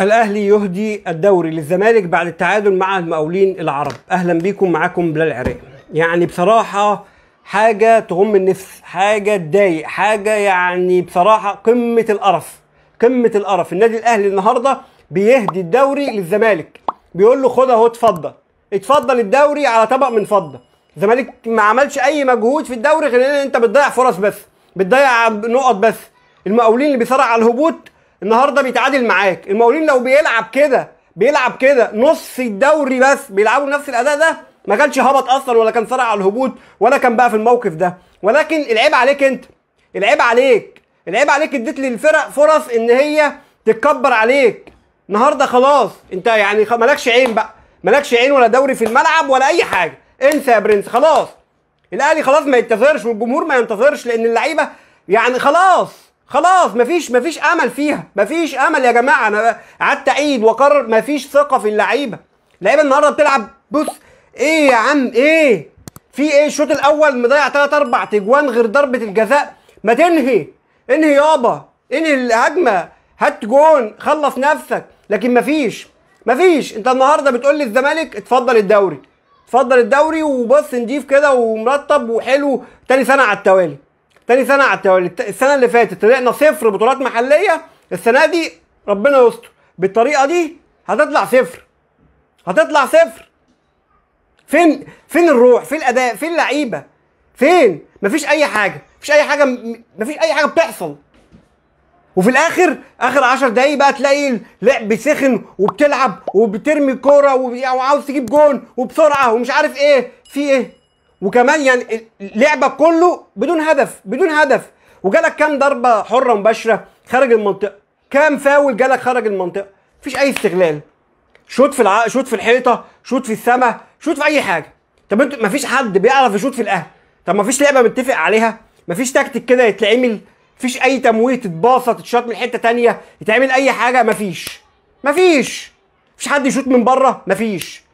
الاهلي يهدي الدوري للزمالك بعد التعادل مع المقاولين العرب اهلا بيكم معاكم بلال عراق يعني بصراحه حاجه تغم النفس حاجه تضايق حاجه يعني بصراحه قمه القرف قمه القرف النادي الاهلي النهارده بيهدي الدوري للزمالك بيقول له خد اهو اتفضل اتفضل الدوري على طبق من فضه الزمالك ما عملش اي مجهود في الدوري غير ان انت بتضيع فرص بس بتضيع نقط بس المقاولين اللي بيصارع على الهبوط النهارده بيتعادل معاك المقاولين لو بيلعب كده بيلعب كده نص الدوري بس بيلعبوا نفس الاداء ده ما كانش هبط اصلا ولا كان صارع على الهبوط ولا كان بقى في الموقف ده ولكن العيب عليك انت العيب عليك العيب عليك اديت للفرق فرص ان هي تتكبر عليك النهارده خلاص انت يعني مالكش عين بقى مالكش عين ولا دوري في الملعب ولا اي حاجه انسى يا برنس خلاص الاهلي خلاص ما ينتظرش والجمهور ما ينتظرش لان اللعيبه يعني خلاص خلاص مفيش مفيش امل فيها مفيش امل يا جماعه انا قعدت اعيد واقرر مفيش ثقه في اللعيبه اللعيبه النهارده بتلعب بص ايه يا عم ايه في ايه الشوط الاول مضيع ثلاث اربع تجوان غير ضربه الجزاء ما تنهي انهي يابا انهي الهجمه هات جون خلص نفسك لكن مفيش مفيش انت النهارده بتقول لي الزمالك اتفضل الدوري اتفضل الدوري وبص نضيف كده ومرتب وحلو تاني سنه على التوالي تاني سنه السنه اللي فاتت طلعنا صفر بطولات محليه السنه دي ربنا يستر بالطريقه دي هتطلع صفر هتطلع صفر فين فين الروح فين الاداء فين اللعيبه فين مفيش اي حاجه مفيش اي حاجه مفيش اي حاجه بتحصل وفي الاخر اخر 10 دقايق بقى تلاقي اللعب سخن وبتلعب وبترمي الكوره وعاوز تجيب جون وبسرعه ومش عارف ايه في ايه وكمان يعني لعبك كله بدون هدف بدون هدف وجالك كام ضربه حره مباشره خارج المنطقه كام فاول جالك خارج المنطقه مفيش اي استغلال شوت في الع... شوت في الحيطه شوت في السماء شوت في اي حاجه طب انت مفيش حد بيعرف يشوط في الاهلي طب مفيش لعبه متفق عليها مفيش تكتيك كده يتعمل مفيش اي تمويه تتباصه تتشاط من حته تانية يتعمل اي حاجه مفيش مفيش مفيش حد يشوط من بره مفيش